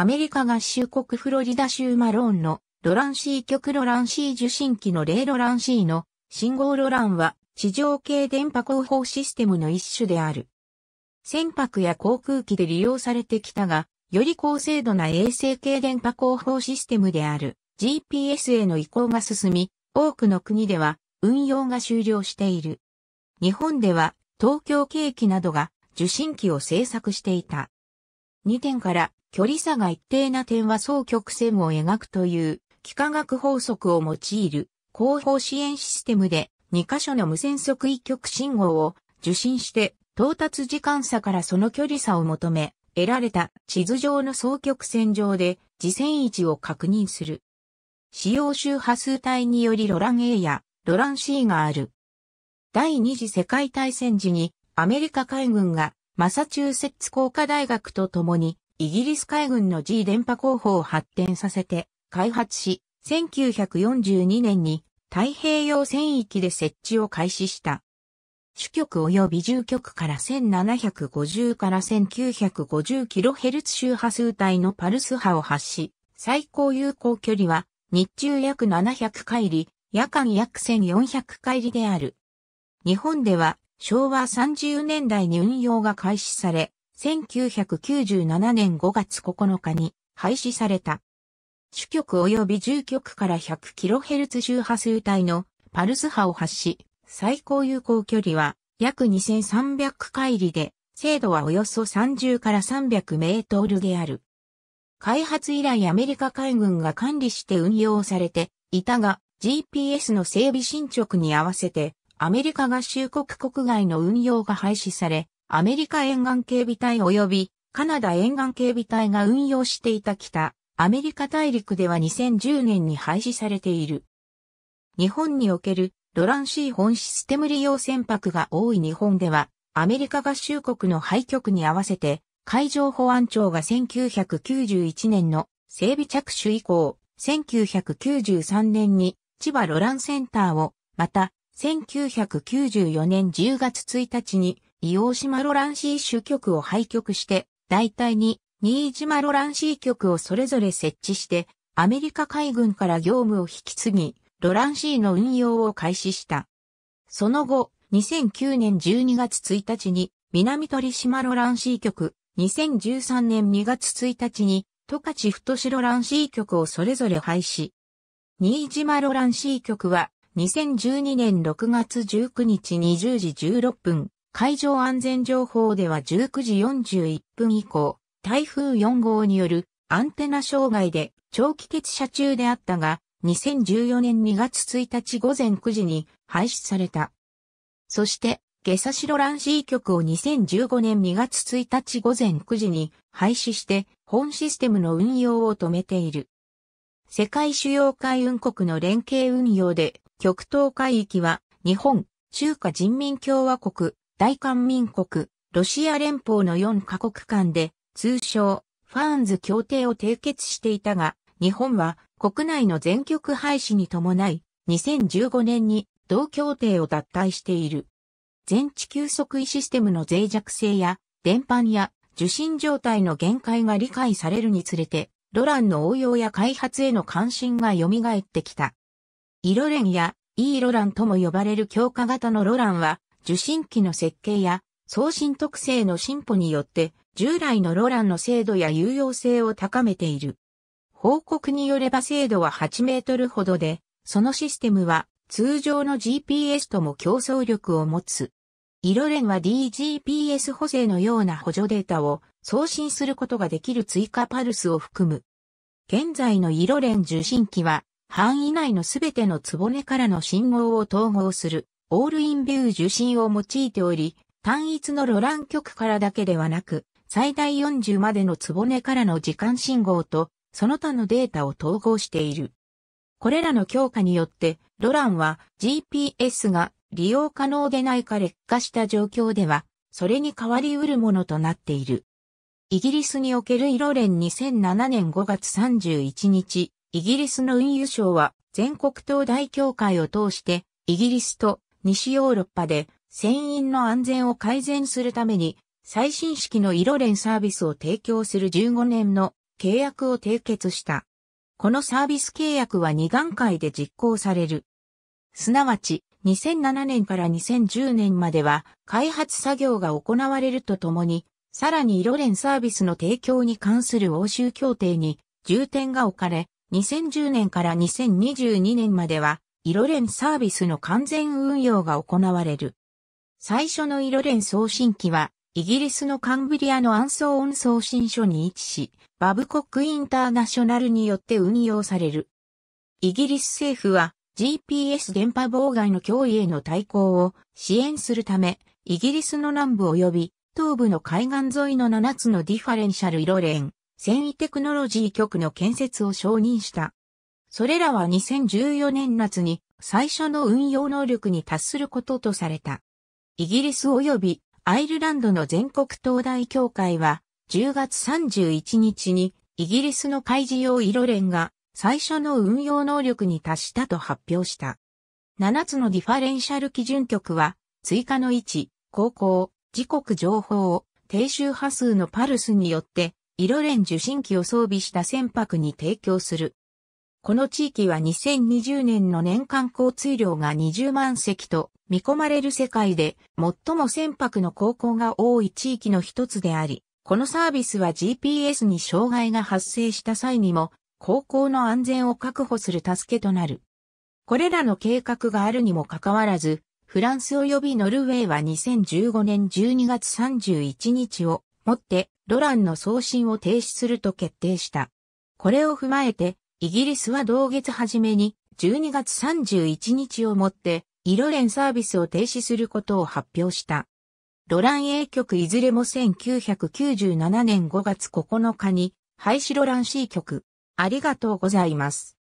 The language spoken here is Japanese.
アメリカ合衆国フロリダ州マローンのロランシー極ロランシー受信機の例ロランシーの信号ロランは地上系電波広報システムの一種である。船舶や航空機で利用されてきたが、より高精度な衛星系電波広報システムである GPS への移行が進み、多くの国では運用が終了している。日本では東京景気などが受信機を製作していた。2点から距離差が一定な点は双曲線を描くという幾何学法則を用いる後方支援システムで2箇所の無線速位極信号を受信して到達時間差からその距離差を求め得られた地図上の双曲線上で次線位置を確認する。使用周波数帯によりロラン A やロラン C がある。第二次世界大戦時にアメリカ海軍がマサチューセッツ工科大学と共にイギリス海軍の G 電波工法を発展させて開発し、1942年に太平洋戦域で設置を開始した。主局及び重局から1750から1950キロヘルツ周波数帯のパルス波を発し、最高有効距離は日中約700回里、夜間約1400回里である。日本では昭和30年代に運用が開始され、1997年5月9日に廃止された。主局及び重局から 100kHz 周波数帯のパルス波を発し、最高有効距離は約2300回里で、精度はおよそ30から300メートルである。開発以来アメリカ海軍が管理して運用されていたが、GPS の整備進捗に合わせて、アメリカ合衆国国外の運用が廃止され、アメリカ沿岸警備隊及びカナダ沿岸警備隊が運用していた北、アメリカ大陸では2010年に廃止されている。日本におけるロランシー本システム利用船舶が多い日本では、アメリカ合衆国の廃局に合わせて、海上保安庁が1991年の整備着手以降、1993年に千葉ロランセンターを、また、1994年10月1日に伊王島ロランシー州局を廃局して、大体に新島ロランシー局をそれぞれ設置して、アメリカ海軍から業務を引き継ぎ、ロランシーの運用を開始した。その後、2009年12月1日に、南鳥島ロランシー局、2013年2月1日に、十勝太志ロランシー局をそれぞれ廃止。新島ロランシー局は、2012年6月19日20時16分、海上安全情報では19時41分以降、台風4号によるアンテナ障害で長期欠車中であったが、2014年2月1日午前9時に廃止された。そして、下差しロランシー局を2015年2月1日午前9時に廃止して本システムの運用を止めている。世界主要海運国の連携運用で極東海域は日本、中華人民共和国、大韓民国、ロシア連邦の4カ国間で、通称、ファーンズ協定を締結していたが、日本は国内の全局廃止に伴い、2015年に同協定を脱退している。全地球測位システムの脆弱性や、電波や受信状態の限界が理解されるにつれて、ロランの応用や開発への関心が蘇ってきた。イロレンやイーロランとも呼ばれる強化型のロランは、受信機の設計や送信特性の進歩によって従来のロランの精度や有用性を高めている。報告によれば精度は8メートルほどで、そのシステムは通常の GPS とも競争力を持つ。イロレンは DGPS 補正のような補助データを送信することができる追加パルスを含む。現在のイロレン受信機は範囲内のすべてのつぼねからの信号を統合するオールインビュー受信を用いており、単一のロラン局からだけではなく、最大40までのつぼねからの時間信号と、その他のデータを統合している。これらの強化によって、ロランは GPS が利用可能でないか劣化した状況では、それに変わり得るものとなっている。イギリスにおけるイロレン2007年5月31日、イギリスの運輸省は全国東大協会を通して、イギリスと西ヨーロッパで船員の安全を改善するために最新式の色連サービスを提供する15年の契約を締結した。このサービス契約は2段階で実行される。すなわち、2007年から2010年までは開発作業が行われるとともに、さらに色連サービスの提供に関する欧州協定に重点が置かれ、2010年から2022年までは色連サービスの完全運用が行われる。最初の色連送信機は、イギリスのカンブリアのアンソーン送信所に位置し、バブコックインターナショナルによって運用される。イギリス政府は GPS 電波妨害の脅威への対抗を支援するため、イギリスの南部及び東部の海岸沿いの7つのディファレンシャル色連、繊維テクノロジー局の建設を承認した。それらは2014年夏に最初の運用能力に達することとされた。イギリス及びアイルランドの全国東大協会は10月31日にイギリスの開示用イロレンが最初の運用能力に達したと発表した。7つのディファレンシャル基準局は追加の位置、高校、時刻情報を低周波数のパルスによってイロレン受信機を装備した船舶に提供する。この地域は2020年の年間交通量が20万隻と見込まれる世界で最も船舶の航行が多い地域の一つであり、このサービスは GPS に障害が発生した際にも航行の安全を確保する助けとなる。これらの計画があるにもかかわらず、フランス及びノルウェーは2015年12月31日をもってロランの送信を停止すると決定した。これを踏まえて、イギリスは同月初めに12月31日をもってイロレンサービスを停止することを発表した。ロラン A 局いずれも1997年5月9日に廃止ロラン C 局。ありがとうございます。